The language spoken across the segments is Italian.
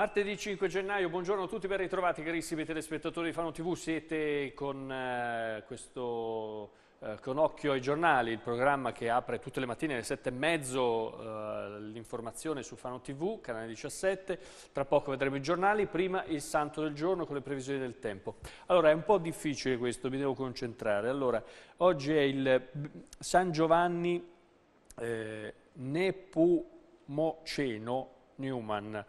Martedì 5 gennaio, buongiorno a tutti, ben ritrovati carissimi telespettatori di Fano TV, siete con eh, questo eh, con occhio ai giornali, il programma che apre tutte le mattine alle 7 e mezzo eh, l'informazione su Fano TV, canale 17, tra poco vedremo i giornali, prima il santo del giorno con le previsioni del tempo. Allora è un po' difficile questo, mi devo concentrare. Allora, oggi è il San Giovanni eh, Nepumoceno Newman,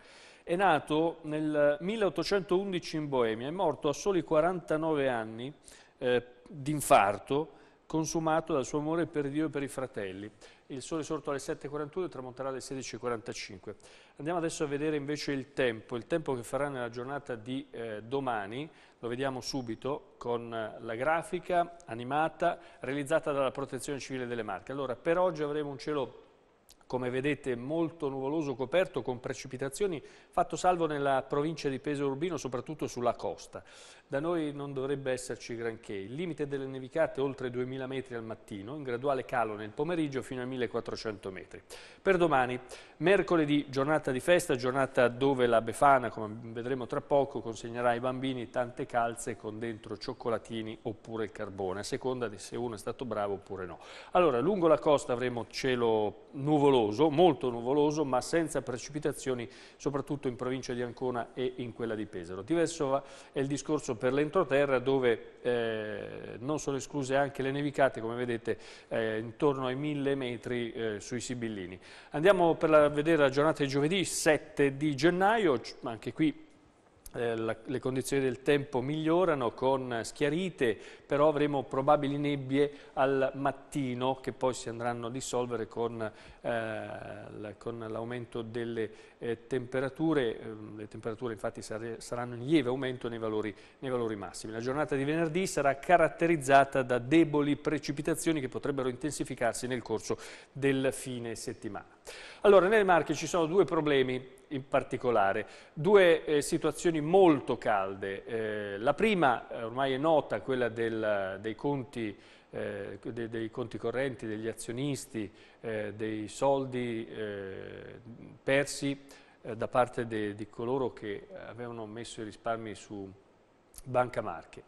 è nato nel 1811 in Boemia, è morto a soli 49 anni eh, di infarto consumato dal suo amore per Dio e per i fratelli. Il sole è sorto alle 7.41 e tramonterà alle 16.45. Andiamo adesso a vedere invece il tempo, il tempo che farà nella giornata di eh, domani, lo vediamo subito con la grafica animata realizzata dalla Protezione Civile delle Marche. Allora, per oggi avremo un cielo come vedete molto nuvoloso coperto con precipitazioni, fatto salvo nella provincia di Peso Urbino, soprattutto sulla costa. Da noi non dovrebbe esserci granché. Il limite delle nevicate oltre 2000 metri al mattino, in graduale calo nel pomeriggio fino a 1400 metri. Per domani, mercoledì, giornata di festa, giornata dove la Befana, come vedremo tra poco, consegnerà ai bambini tante calze con dentro cioccolatini oppure carbone, a seconda di se uno è stato bravo oppure no. Allora, lungo la costa avremo cielo nuvoloso, nuvoloso, molto nuvoloso, ma senza precipitazioni, soprattutto in provincia di Ancona e in quella di Pesaro. Diverso è il discorso per l'entroterra, dove eh, non sono escluse anche le nevicate, come vedete, eh, intorno ai mille metri eh, sui Sibillini. Andiamo per la, vedere la giornata di giovedì 7 di gennaio, anche qui eh, le condizioni del tempo migliorano con schiarite, però avremo probabili nebbie al mattino che poi si andranno a dissolvere con, eh, con l'aumento delle eh, temperature, ehm, le temperature infatti saranno in lieve aumento nei valori, nei valori massimi. La giornata di venerdì sarà caratterizzata da deboli precipitazioni che potrebbero intensificarsi nel corso del fine settimana. Allora, nelle Marche ci sono due problemi in particolare. Due eh, situazioni molto calde. Eh, la prima eh, ormai è nota, quella del, dei, conti, eh, de, dei, conti, correnti, degli azionisti, eh, dei soldi eh, persi da parte de, di coloro che avevano messo i risparmi su Banca Marche.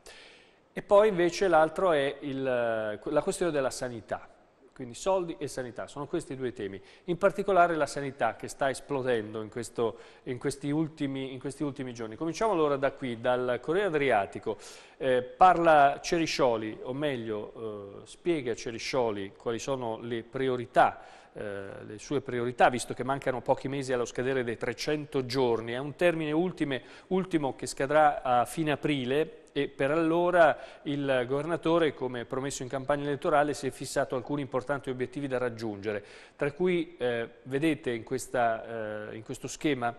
E poi invece l'altro è il, la questione della sanità. Quindi soldi e sanità, sono questi due temi. In particolare la sanità che sta esplodendo in, questo, in, questi, ultimi, in questi, ultimi, giorni. Cominciamo allora da qui, dal Corriere Adriatico. Eh, parla Ceriscioli, o meglio eh, spiega Ceriscioli quali sono le priorità eh, le sue priorità, visto che mancano pochi mesi allo scadere dei 300 giorni. È un termine ultime, ultimo che scadrà a fine aprile, e per allora il governatore, come promesso in campagna elettorale, si è fissato alcuni importanti obiettivi da raggiungere, tra cui eh, vedete in, questa, eh, in, questo schema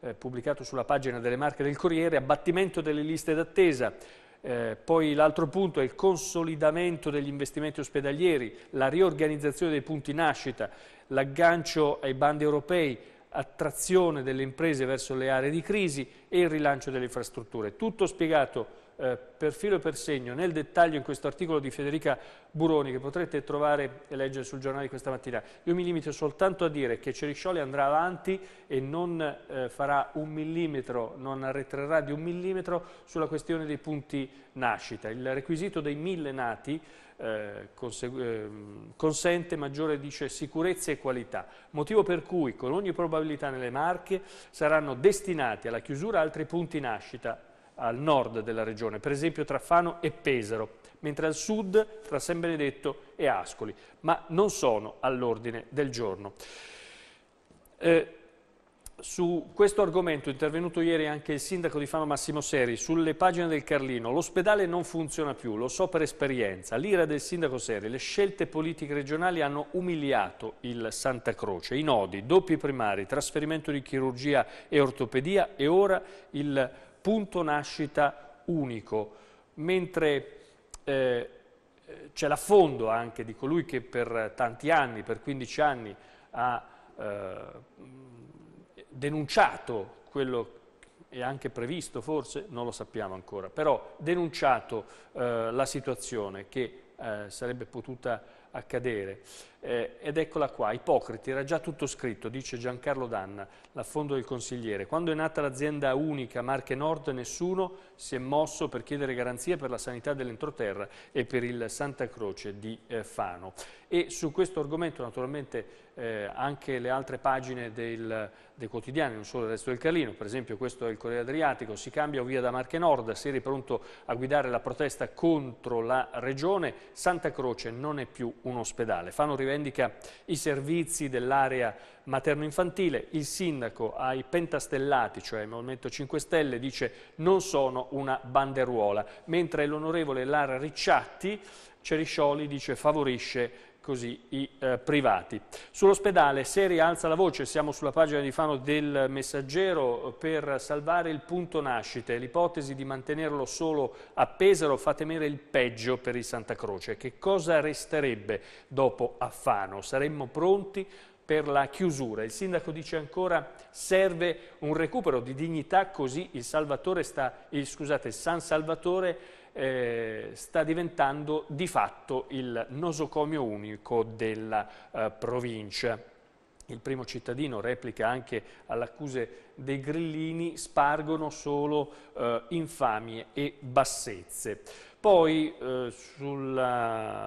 eh, pubblicato sulla pagina delle marche del Corriere, abbattimento delle liste d'attesa, eh, poi l'altro punto è il consolidamento degli investimenti ospedalieri, la riorganizzazione dei punti nascita, l'aggancio ai bandi europei, attrazione delle imprese verso le aree di crisi e il rilancio delle infrastrutture. Tutto spiegato eh, per filo e per segno nel dettaglio in questo articolo di Federica Buroni che potrete trovare e leggere sul giornale di questa mattina. Io mi limito soltanto a dire che Ceriscioli andrà avanti e non eh, farà un millimetro, non arretrerà di un millimetro sulla questione dei punti nascita. Il requisito dei mille nati eh, ehm, consente maggiore dice, sicurezza e qualità, motivo per cui con ogni probabilità nelle Marche saranno destinati alla chiusura altri punti nascita al nord della regione, per esempio tra Fano e Pesaro, mentre al sud tra San Benedetto e Ascoli, ma non sono all'ordine del giorno. Eh, su questo argomento è intervenuto ieri anche il sindaco di Fano Massimo Seri sulle pagine del Carlino. L'ospedale non funziona più, lo so per esperienza. L'ira del sindaco Seri, le scelte politiche regionali hanno umiliato il Santa Croce. I nodi, doppi primari, trasferimento di chirurgia e ortopedia e ora il punto nascita unico, mentre eh, c'è l'affondo anche di colui che per tanti anni, per 15 anni, ha eh, denunciato quello è anche previsto forse, non lo sappiamo ancora, però denunciato eh, la situazione che eh, sarebbe potuta accadere. Eh, ed eccola qua, ipocriti, era già tutto scritto, dice Giancarlo Danna, l'affondo del consigliere. Quando è nata l'azienda unica Marche Nord nessuno si è mosso per chiedere garanzie per la sanità dell'entroterra e per il Santa Croce di eh, Fano. E su questo argomento naturalmente eh, anche le altre pagine del, dei quotidiani, non solo il resto del Carlino, per esempio questo è il Corriere Adriatico, si cambia via da Marche Nord, Siri pronto a guidare la protesta contro la regione, Santa Croce non è più un ospedale. Fano rivendica i servizi dell'area materno-infantile, il sindaco ai pentastellati, cioè il Movimento 5 Stelle, dice non sono una banderuola, mentre l'onorevole Lara Ricciatti Ceriscioli dice favorisce così i eh, privati. Sull'ospedale se rialza la voce, siamo sulla pagina di Fano del Messaggero eh, per salvare il punto nascite, l'ipotesi di mantenerlo solo a Pesaro fa temere il peggio per il Santa Croce. Che cosa resterebbe dopo a Fano? Saremmo pronti per la chiusura. Il sindaco dice ancora serve un recupero di dignità così il, sta, il, scusate, San Salvatore sta eh, sta diventando di fatto il nosocomio unico della eh, provincia. Il primo cittadino replica anche alle accuse dei grillini, spargono solo eh, infamie e bassezze. Poi eh, sulla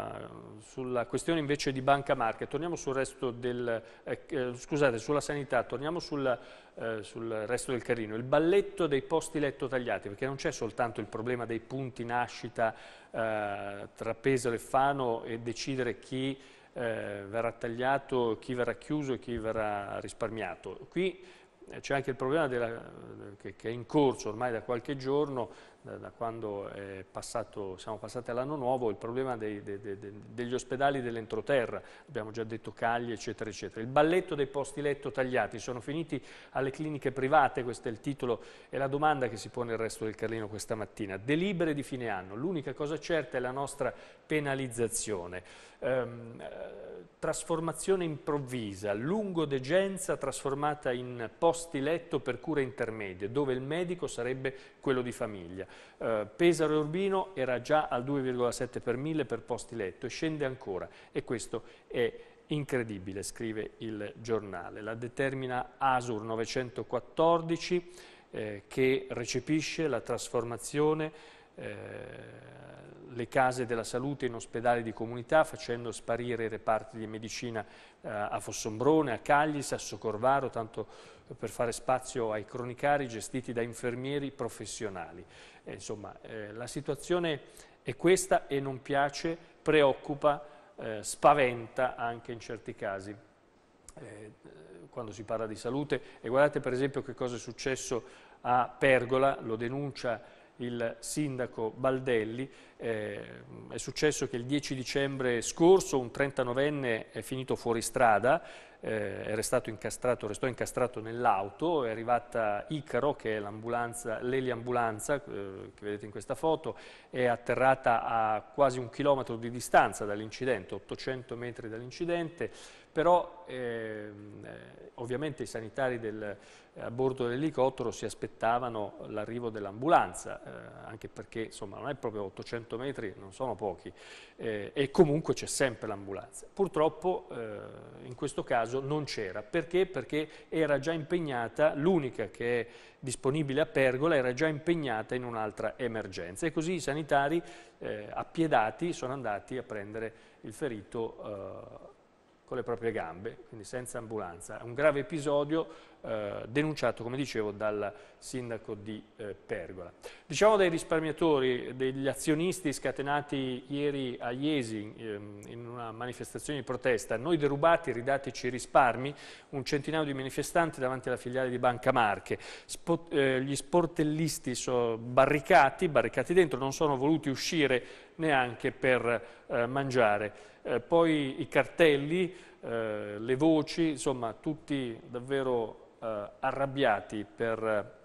sulla questione invece di Banca Marche, torniamo sul resto del, eh, eh, scusate, sulla sanità, torniamo sul, eh, sul resto del carrino, il balletto dei posti letto tagliati, perché non c'è soltanto il problema dei punti nascita eh, tra Pesaro e Fano e decidere chi eh, verrà tagliato, chi verrà chiuso e chi verrà risparmiato. Qui eh, c'è anche il problema della, che, è in corso ormai da qualche giorno da, eh, da quando passato, siamo passati all'anno nuovo, il problema dei, de, de, de, degli ospedali dell'entroterra, abbiamo già detto Cagli, eccetera, eccetera. Il balletto dei posti letto tagliati, sono finiti alle cliniche private, questo è il titolo e la domanda che si pone il resto del Carlino questa mattina. Delibere di fine anno, l'unica cosa certa è la nostra penalizzazione ehm, trasformazione improvvisa, lungo degenza trasformata in posti letto per cure intermedie, dove il medico sarebbe quello di famiglia. Eh, Pesaro e Urbino era già al 2,7 per mille per posti letto e scende ancora e questo è incredibile, scrive il giornale. La determina ASUR 914 eh, che recepisce la trasformazione eh, le case della salute in ospedali di comunità, facendo sparire i reparti di medicina eh, a Fossombrone, a Cagli, a Corvaro, tanto per fare spazio ai cronicari gestiti da infermieri professionali. E eh, insomma, eh, la situazione è questa e non piace, preoccupa, eh, spaventa anche in certi casi. quando si parla di salute, e guardate per esempio che cosa è successo a Pergola, lo denuncia il sindaco Baldelli. Eh, è successo che il 10 dicembre scorso un 39enne è finito fuori strada, eh, era stato incastrato, restò incastrato nell'auto, è arrivata Icaro, che è l'ambulanza, l'eliambulanza, eh, che vedete in questa foto, è atterrata a quasi un chilometro di distanza dall'incidente, 800 metri dall'incidente, però ehm, eh, ovviamente i sanitari del, eh, a bordo dell'elicottero si aspettavano l'arrivo dell'ambulanza, eh, anche perché insomma, non è proprio 800 metri, non sono pochi, eh, e comunque c'è sempre l'ambulanza. Purtroppo eh, in questo caso non c'era, perché? Perché era già impegnata, l'unica che è disponibile a Pergola era già impegnata in un'altra emergenza e così i sanitari eh, appiedati sono andati a prendere il ferito con le proprie gambe, quindi senza ambulanza. Un grave episodio eh, denunciato, come dicevo, dal sindaco di eh, Pergola. Diciamo dei risparmiatori, degli azionisti scatenati ieri a Iesi ehm, in una manifestazione di protesta, noi derubati, ridateci i risparmi, un centinaio di manifestanti davanti alla filiale di Banca Marche, Spot, eh, gli sportellisti sono barricati, barricati dentro, non sono voluti uscire neanche per eh, mangiare. Eh, poi i cartelli, eh, le voci, insomma tutti davvero eh, arrabbiati per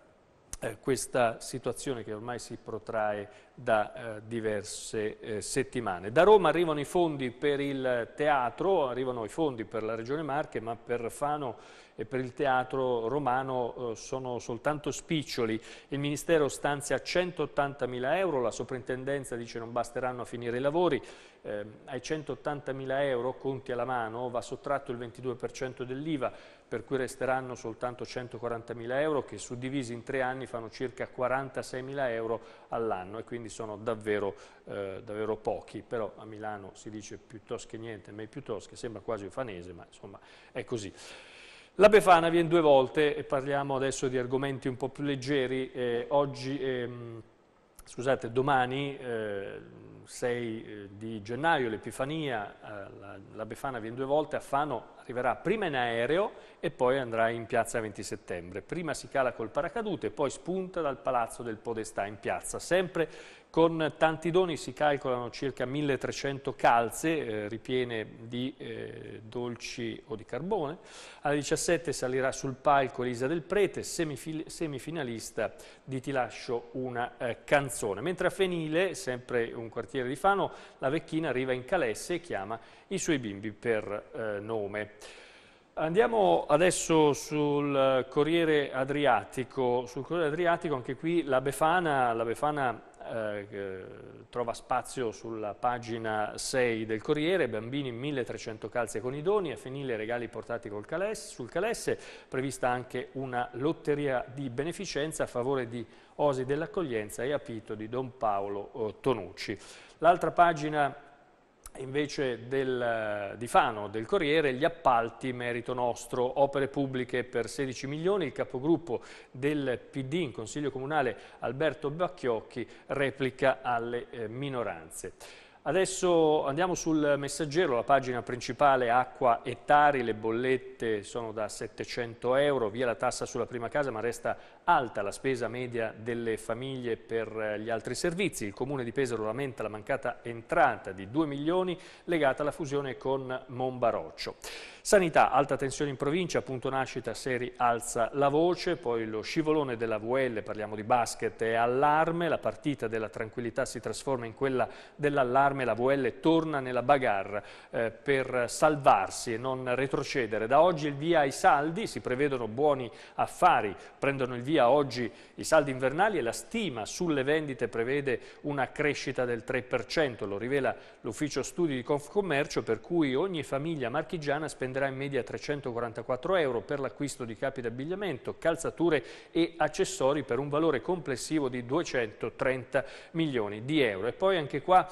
eh, questa situazione che ormai si protrae da eh, diverse settimane. Da Roma arrivano i fondi per il teatro, arrivano i fondi per la Regione Marche, ma per Fano e per il teatro romano eh, sono soltanto spiccioli. Il Ministero stanzia 180.000 euro, la soprintendenza dice non basteranno a finire i lavori, eh, ai 180.000 euro, conti alla mano, va sottratto il 22% dell'IVA, per cui resteranno soltanto 140.000 euro che suddivisi in tre anni fanno circa 46.000 euro all'anno e quindi sono davvero, eh, davvero, pochi, però a Milano si dice piuttosto che niente, ma piuttosto che sembra quasi ufanese, ma insomma è così. La Befana viene due volte e parliamo adesso di argomenti un po' più leggeri. Eh, oggi, ehm, scusate, domani, eh, 6 eh, di gennaio, l'Epifania, eh, la, la, Befana viene due volte, a Fano arriverà prima in aereo e poi andrà in piazza 20 settembre. Prima si cala col paracadute e poi spunta dal Palazzo del Podestà in piazza, sempre con tanti doni si calcolano circa 1300 calze eh, ripiene di eh, dolci o di carbone. Alle 17 salirà sul palco Elisa del Prete, semifinalista di Ti lascio una eh, canzone. Mentre a Fenile, sempre un quartiere di Fano, la vecchina arriva in Calesse e chiama i suoi bimbi per eh, nome. Andiamo adesso sul Corriere Adriatico, sul Corriere Adriatico anche qui la Befana, la Befana eh, trova spazio sulla pagina 6 del Corriere, bambini 1300 calze con i doni, a finire regali portati calesse, sul calesse, prevista anche una lotteria di beneficenza a favore di Osi dell'accoglienza e apito di Don Paolo eh, Tonucci. L'altra pagina invece del, eh, di Fano, del Corriere, gli appalti merito nostro, opere pubbliche per 16 milioni, il capogruppo del PD in Consiglio Comunale Alberto Bacchiocchi replica alle eh, minoranze. Adesso andiamo sul messaggero, la pagina principale acqua e tari, le bollette sono da 700 euro, via la tassa sulla prima casa ma resta alta la spesa media delle famiglie per eh, gli altri servizi. Il Comune di Pesaro lamenta la mancata entrata di 2 milioni legata alla fusione con Monbaroccio. Sanità, alta tensione in provincia, punto nascita, Seri alza la voce, poi lo scivolone della VL, parliamo di basket, è allarme, la partita della tranquillità si trasforma in quella dell'allarme, la VL torna nella bagarre eh, per salvarsi e non retrocedere. Da oggi il via ai saldi, si prevedono buoni affari, prendono il via via oggi i saldi invernali e la stima sulle vendite prevede una crescita del 3%, lo rivela l'ufficio studi di Confcommercio per cui ogni famiglia marchigiana spenderà in media 344 euro per l'acquisto di capi d'abbigliamento, calzature e accessori per un valore complessivo di 230 milioni di euro. E poi anche qua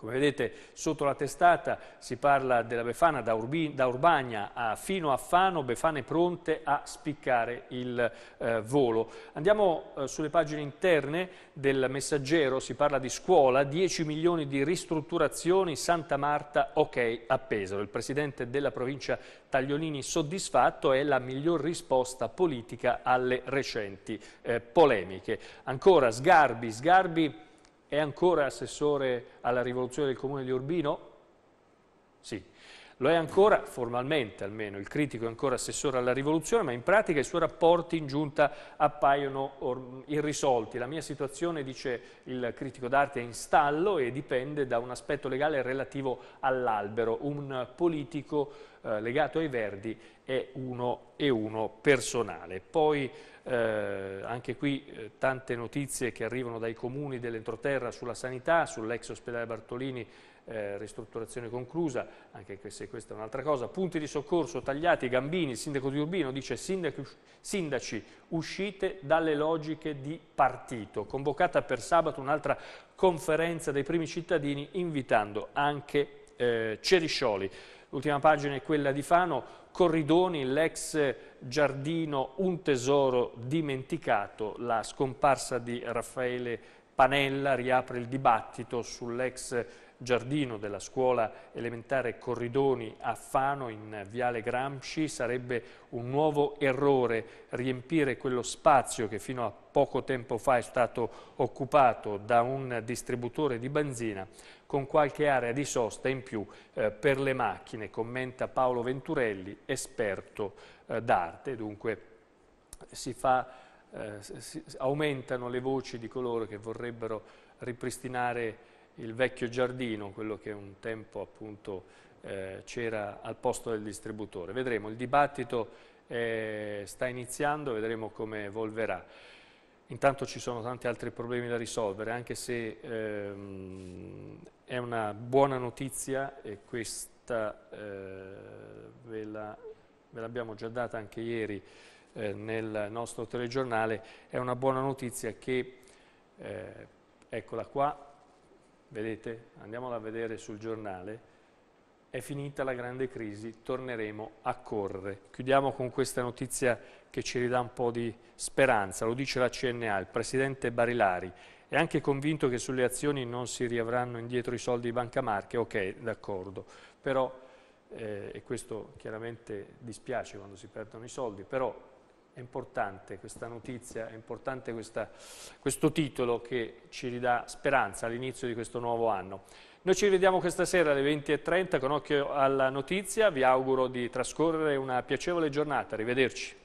come ecco, vedete sotto la testata si parla della Befana da, Urbi, da Urbagna a, fino a Fano, Befane pronte a spiccare il eh, volo. Andiamo eh, sulle pagine interne del messaggero, si parla di scuola, 10 milioni di ristrutturazioni, Santa Marta ok a Pesaro. Il presidente della provincia Taglionini soddisfatto è la miglior risposta politica alle recenti eh, polemiche. Ancora Sgarbi, Sgarbi è ancora assessore alla rivoluzione del comune di Urbino? Sì, lo è ancora, formalmente almeno, il critico è ancora assessore alla rivoluzione, ma in pratica i suoi rapporti in giunta appaiono irrisolti. La mia situazione, dice il critico d'arte, è in stallo e dipende da un aspetto legale relativo all'albero. Un politico eh, legato ai Verdi è uno e uno personale. Poi eh, anche qui eh, tante notizie che arrivano dai comuni dell'entroterra sulla sanità, sull'ex ospedale Bartolini, eh, ristrutturazione conclusa, anche se questa è un'altra cosa. Punti di soccorso tagliati, Gambini, il sindaco di Urbino, dice sindaci, sindaci uscite dalle logiche di partito. Convocata per sabato un'altra conferenza dei primi cittadini invitando anche eh, Ceriscioli. L'ultima pagina è quella di Fano, Corridoni, l'ex giardino Un tesoro dimenticato, la scomparsa di Raffaele Panella riapre il dibattito sull'ex giardino della scuola elementare Corridoni a Fano in Viale Gramsci. Sarebbe un nuovo errore riempire quello spazio che fino a poco tempo fa è stato occupato da un distributore di benzina con qualche area di sosta in più eh, per le macchine, commenta Paolo Venturelli, esperto eh, d'arte. Dunque si fa eh, si, aumentano le voci di coloro che vorrebbero ripristinare il vecchio giardino, quello che un tempo appunto eh, c'era al posto del distributore. Vedremo, il dibattito eh, sta iniziando, vedremo come evolverà. Intanto ci sono tanti altri problemi da risolvere, anche se ehm, è una buona notizia e questa eh, ve l'abbiamo già data anche ieri, eh, nel nostro telegiornale, è una buona notizia che, eh, eccola qua, vedete, andiamola a vedere sul giornale, è finita la grande crisi, torneremo a correre. Chiudiamo con questa notizia che ci ridà un po' di speranza, lo dice la CNA, il presidente Barilari, è anche convinto che sulle azioni non si riavranno indietro i soldi di Banca Marche, ok, d'accordo, però, eh, e questo chiaramente dispiace quando si perdono i soldi, però è importante questa notizia, è importante questa, questo titolo che ci ridà speranza all'inizio di questo nuovo anno. Noi ci rivediamo questa sera alle 20.30 con occhio alla notizia, vi auguro di trascorrere una piacevole giornata, arrivederci.